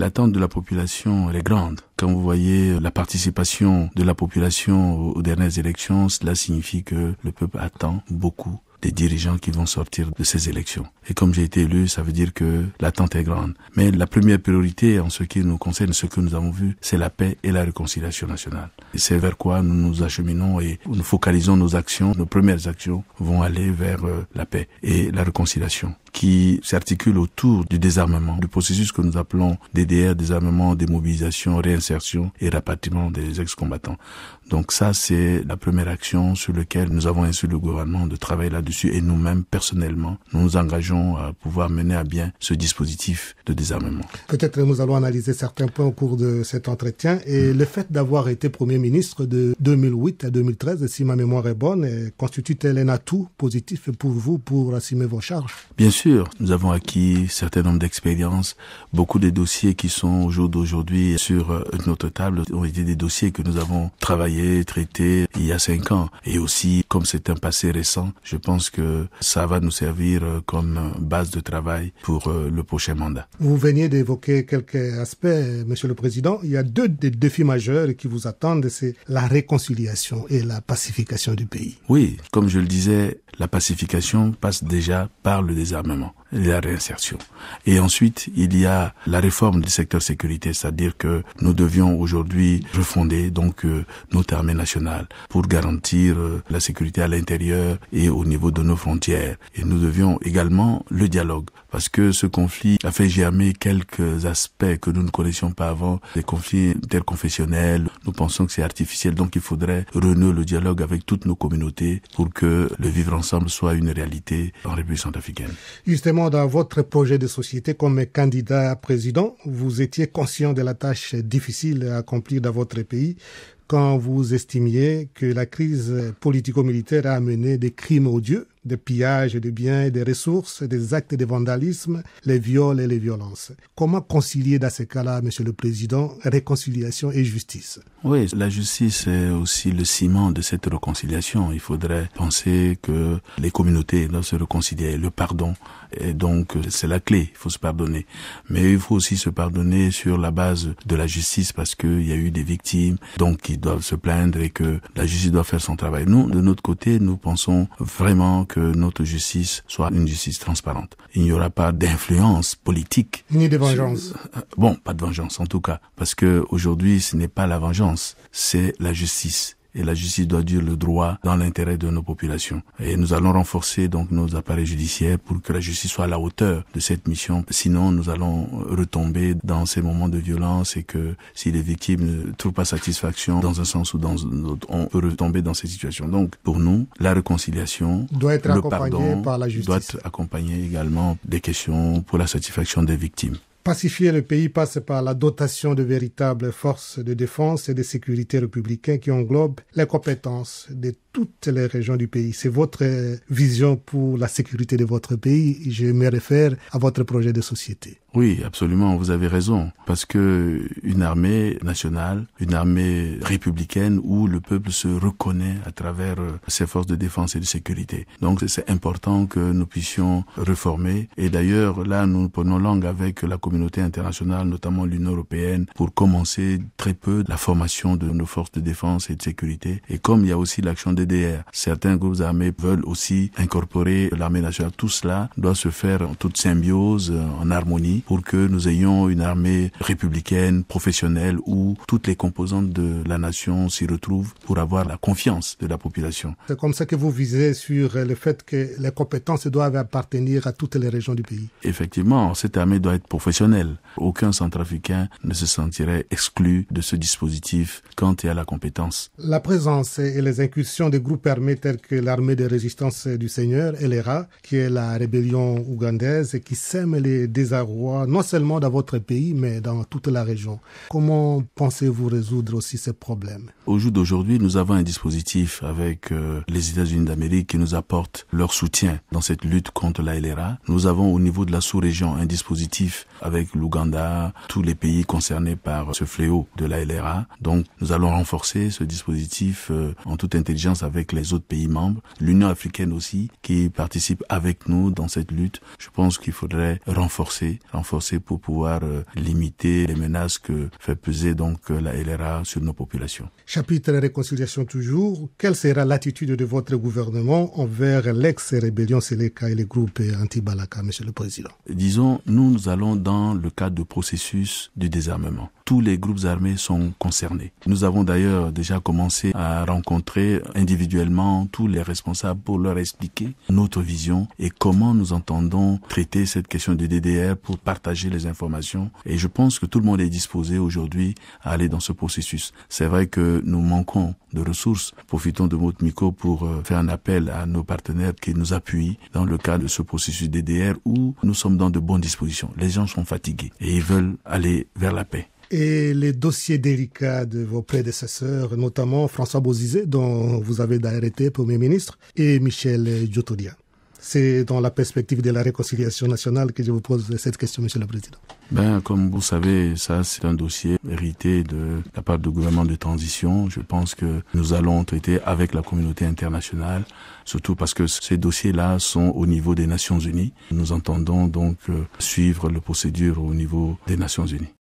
L'attente de la population, est grande. Quand vous voyez la participation de la population aux dernières élections, cela signifie que le peuple attend beaucoup des dirigeants qui vont sortir de ces élections. Et comme j'ai été élu, ça veut dire que l'attente est grande. Mais la première priorité en ce qui nous concerne, ce que nous avons vu, c'est la paix et la réconciliation nationale. C'est vers quoi nous nous acheminons et nous focalisons nos actions. Nos premières actions vont aller vers euh, la paix et la réconciliation qui s'articule autour du désarmement, du processus que nous appelons DDR, désarmement, démobilisation, réinsertion et rapatriement des ex-combattants. Donc ça, c'est la première action sur laquelle nous avons insu le gouvernement de travailler là-dessus et nous-mêmes, personnellement, nous nous engageons à pouvoir mener à bien ce dispositif de désarmement. Peut-être nous allons analyser certains points au cours de cet entretien et hmm. le fait d'avoir été Premier ministre de 2008 à 2013, si ma mémoire est bonne, constitue-t-elle un atout positif pour vous pour assumer vos charges Bien sûr nous avons acquis certain nombre d'expériences. Beaucoup des dossiers qui sont au jour d'aujourd'hui sur euh, notre table ont été des dossiers que nous avons travaillés, traités il y a cinq ans. Et aussi, comme c'est un passé récent, je pense que ça va nous servir euh, comme base de travail pour euh, le prochain mandat. Vous veniez d'évoquer quelques aspects, Monsieur le Président. Il y a deux défis majeurs qui vous attendent, c'est la réconciliation et la pacification du pays. Oui, comme je le disais, la pacification passe déjà par le désarmement la réinsertion. Et ensuite, il y a la réforme du secteur sécurité, c'est-à-dire que nous devions aujourd'hui refonder donc nos euh, notre armée nationale pour garantir euh, la sécurité à l'intérieur et au niveau de nos frontières. Et nous devions également le dialogue, parce que ce conflit a fait germer quelques aspects que nous ne connaissions pas avant, des conflits interconfessionnels. Nous pensons que c'est artificiel, donc il faudrait renouer le dialogue avec toutes nos communautés pour que le vivre ensemble soit une réalité en République centrafricaine. Justement, dans votre projet de société comme candidat à président, vous étiez conscient de la tâche difficile à accomplir dans votre pays quand vous estimiez que la crise politico-militaire a amené des crimes odieux des pillages de biens des ressources, des actes de vandalisme, les viols et les violences. Comment concilier dans ces cas-là, Monsieur le Président, réconciliation et justice Oui, la justice est aussi le ciment de cette réconciliation. Il faudrait penser que les communautés doivent se réconcilier. Le pardon, et donc c'est la clé, il faut se pardonner. Mais il faut aussi se pardonner sur la base de la justice parce qu'il y a eu des victimes, donc qui doivent se plaindre et que la justice doit faire son travail. Nous, de notre côté, nous pensons vraiment que que notre justice soit une justice transparente. Il n'y aura pas d'influence politique. Ni de vengeance. Euh, euh, bon, pas de vengeance en tout cas, parce que aujourd'hui, ce n'est pas la vengeance, c'est la justice et la justice doit dire le droit dans l'intérêt de nos populations. Et nous allons renforcer donc nos appareils judiciaires pour que la justice soit à la hauteur de cette mission. Sinon, nous allons retomber dans ces moments de violence et que si les victimes ne trouvent pas satisfaction dans un sens ou dans autre, on peut retomber dans ces situations. Donc, pour nous, la réconciliation doit être par la Doit être accompagnée également des questions pour la satisfaction des victimes pacifier le pays passe par la dotation de véritables forces de défense et de sécurité républicaines qui englobent les compétences de toutes les régions du pays. C'est votre euh, vision pour la sécurité de votre pays. Je me réfère à votre projet de société. Oui, absolument, vous avez raison. Parce que une armée nationale, une armée républicaine où le peuple se reconnaît à travers euh, ses forces de défense et de sécurité. Donc c'est important que nous puissions reformer. Et d'ailleurs, là, nous prenons langue avec la communauté internationale, notamment l'Union européenne, pour commencer très peu la formation de nos forces de défense et de sécurité. Et comme il y a aussi l'action DDR, certains groupes armés veulent aussi incorporer l'armée nationale. Tout cela doit se faire en toute symbiose, en harmonie pour que nous ayons une armée républicaine, professionnelle, où toutes les composantes de la nation s'y retrouvent pour avoir la confiance de la population. C'est comme ça que vous visez sur le fait que les compétences doivent appartenir à toutes les régions du pays. Effectivement, cette armée doit être professionnelle. Aucun centrafricain ne se sentirait exclu de ce dispositif quant à la compétence. La présence et les incursions des groupes armés tels que l'armée de résistance du Seigneur, Elera, qui est la rébellion ougandaise et qui sème les désarrois non seulement dans votre pays, mais dans toute la région. Comment pensez-vous résoudre aussi ces problèmes Au jour d'aujourd'hui, nous avons un dispositif avec euh, les États-Unis d'Amérique qui nous apporte leur soutien dans cette lutte contre la LRA. Nous avons au niveau de la sous-région un dispositif avec l'Ouganda, tous les pays concernés par ce fléau de la LRA. Donc nous allons renforcer ce dispositif euh, en toute intelligence avec les autres pays membres, l'Union africaine aussi qui participe avec nous dans cette lutte. Je pense qu'il faudrait renforcer, renforcer forcé pour pouvoir euh, limiter les menaces que fait peser donc euh, la LRA sur nos populations. Chapitre réconciliation toujours, quelle sera l'attitude de votre gouvernement envers l'ex-rébellion Seleka et les groupes anti-Balaka, Monsieur le Président Disons, nous, nous allons dans le cadre du processus du désarmement tous les groupes armés sont concernés. Nous avons d'ailleurs déjà commencé à rencontrer individuellement tous les responsables pour leur expliquer notre vision et comment nous entendons traiter cette question du DDR pour partager les informations. Et je pense que tout le monde est disposé aujourd'hui à aller dans ce processus. C'est vrai que nous manquons de ressources. Profitons de micro pour euh, faire un appel à nos partenaires qui nous appuient dans le cadre de ce processus DDR où nous sommes dans de bonnes dispositions. Les gens sont fatigués et ils veulent aller vers la paix et les dossiers délicats de vos prédécesseurs, notamment François Bozizé, dont vous avez d'arrêté, Premier ministre, et Michel Djotodia. C'est dans la perspective de la réconciliation nationale que je vous pose cette question, Monsieur le Président. Ben, comme vous savez, ça, c'est un dossier hérité de la part du gouvernement de transition. Je pense que nous allons traiter avec la communauté internationale, surtout parce que ces dossiers-là sont au niveau des Nations Unies. Nous entendons donc euh, suivre le procédure au niveau des Nations Unies.